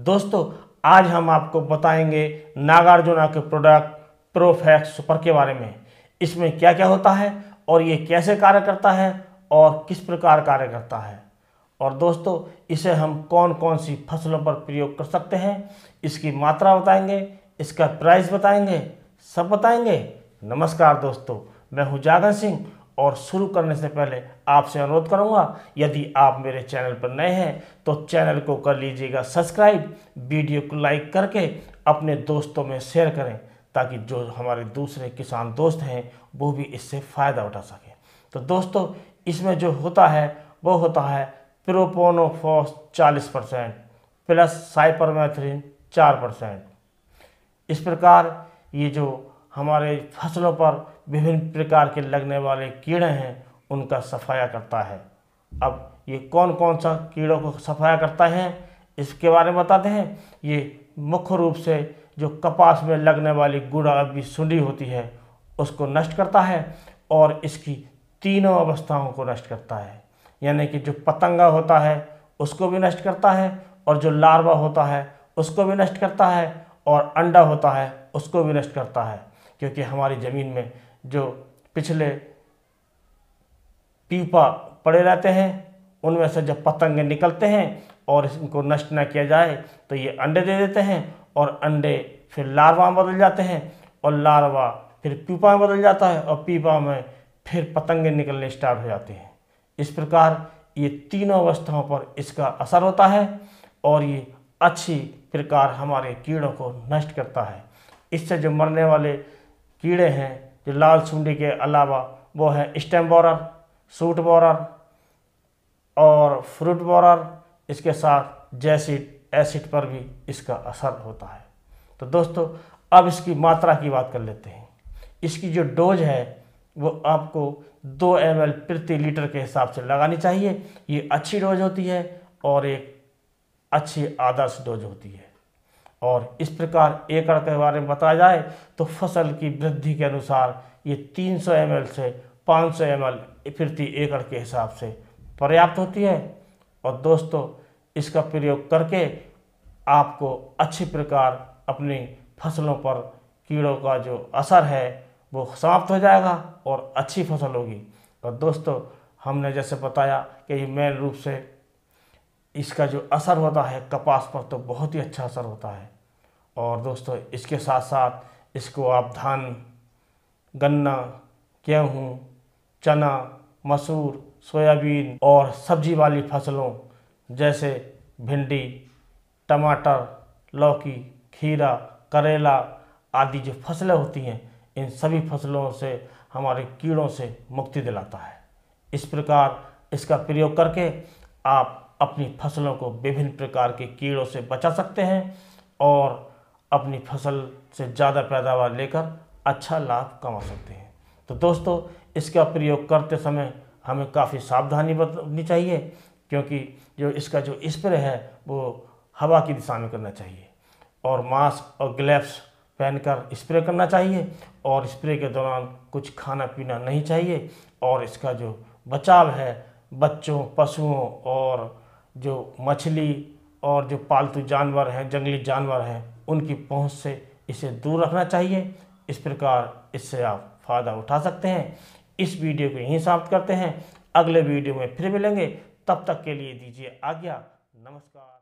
दोस्तों आज हम आपको बताएंगे नागार्जुना के प्रोडक्ट प्रोफैक्स सुपर के बारे में इसमें क्या क्या होता है और ये कैसे कार्य करता है और किस प्रकार कार्य करता है और दोस्तों इसे हम कौन कौन सी फसलों पर प्रयोग कर सकते हैं इसकी मात्रा बताएंगे इसका प्राइस बताएंगे सब बताएंगे नमस्कार दोस्तों मैं हूँ जागन सिंह और शुरू करने से पहले आपसे अनुरोध करूंगा यदि आप मेरे चैनल पर नए हैं तो चैनल को कर लीजिएगा सब्सक्राइब वीडियो को लाइक करके अपने दोस्तों में शेयर करें ताकि जो हमारे दूसरे किसान दोस्त हैं वो भी इससे फ़ायदा उठा सकें तो दोस्तों इसमें जो होता है वो होता है प्रोपोनोफॉस चालीस परसेंट प्लस साइपरमेथ्रीन चार परसेंट इस प्रकार ये जो हमारे फसलों पर विभिन्न प्रकार के लगने वाले कीड़े हैं उनका सफाया करता है अब ये कौन कौन सा कीड़ों को सफाया करता है इसके बारे में बताते हैं ये मुख्य रूप से जो कपास में लगने वाली गुड़ा अभी सुंडी होती है उसको नष्ट करता है और इसकी तीनों अवस्थाओं को नष्ट करता है यानी कि जो पतंगा होता है उसको भी नष्ट करता है और जो लार्वा होता है उसको भी नष्ट करता है और अंडा होता है उसको भी नष्ट करता है क्योंकि हमारी ज़मीन में जो पिछले पीपा पड़े रहते हैं उनमें से जब पतंग निकलते हैं और इनको नष्ट न किया जाए तो ये अंडे दे देते हैं और अंडे फिर लार्वा में बदल जाते हैं और लार्वा फिर पीपा में बदल जाता है और पीपा में फिर पतंगे निकलने स्टार्ट हो जाते हैं इस प्रकार ये तीनों अवस्थाओं पर इसका असर होता है और ये अच्छी प्रकार हमारे कीड़ों को नष्ट करता है इससे जो मरने वाले कीड़े हैं जो लाल सूंडी के अलावा वो है स्टेम बॉरर सूट बॉरर और फ्रूट बॉरर इसके साथ जैसिड एसिड पर भी इसका असर होता है तो दोस्तों अब इसकी मात्रा की बात कर लेते हैं इसकी जो डोज है वो आपको दो एम प्रति लीटर के हिसाब से लगानी चाहिए ये अच्छी डोज होती है और एक अच्छी आदर्श डोज होती है और इस प्रकार एकड़ के बारे में बताया जाए तो फसल की वृद्धि के अनुसार ये 300 सौ से 500 सौ एम प्रति एकड़ के हिसाब से पर्याप्त होती है और दोस्तों इसका प्रयोग करके आपको अच्छी प्रकार अपनी फसलों पर कीड़ों का जो असर है वो समाप्त हो जाएगा और अच्छी फसल होगी और दोस्तों हमने जैसे बताया कि ये मेन रूप से इसका जो असर होता है कपास पर तो बहुत ही अच्छा असर होता है और दोस्तों इसके साथ साथ इसको आप धान गन्ना गेहूँ चना मसूर सोयाबीन और सब्जी वाली फसलों जैसे भिंडी टमाटर लौकी खीरा करेला आदि जो फसलें होती हैं इन सभी फसलों से हमारे कीड़ों से मुक्ति दिलाता है इस प्रकार इसका प्रयोग करके आप अपनी फसलों को विभिन्न प्रकार के कीड़ों से बचा सकते हैं और अपनी फसल से ज़्यादा पैदावार लेकर अच्छा लाभ कमा सकते हैं तो दोस्तों इसका प्रयोग करते समय हमें काफ़ी सावधानी बरतनी चाहिए क्योंकि जो इसका जो स्प्रे है वो हवा की दिशा में करना चाहिए और मास्क और ग्लेव्स पहनकर स्प्रे करना चाहिए और स्प्रे के दौरान कुछ खाना पीना नहीं चाहिए और इसका जो बचाव है बच्चों पशुओं और जो मछली और जो पालतू जानवर हैं जंगली जानवर हैं उनकी पहुंच से इसे दूर रखना चाहिए इस प्रकार इससे आप फ़ायदा उठा सकते हैं इस वीडियो को यहीं समाप्त करते हैं अगले वीडियो में फिर मिलेंगे तब तक के लिए दीजिए आज्ञा नमस्कार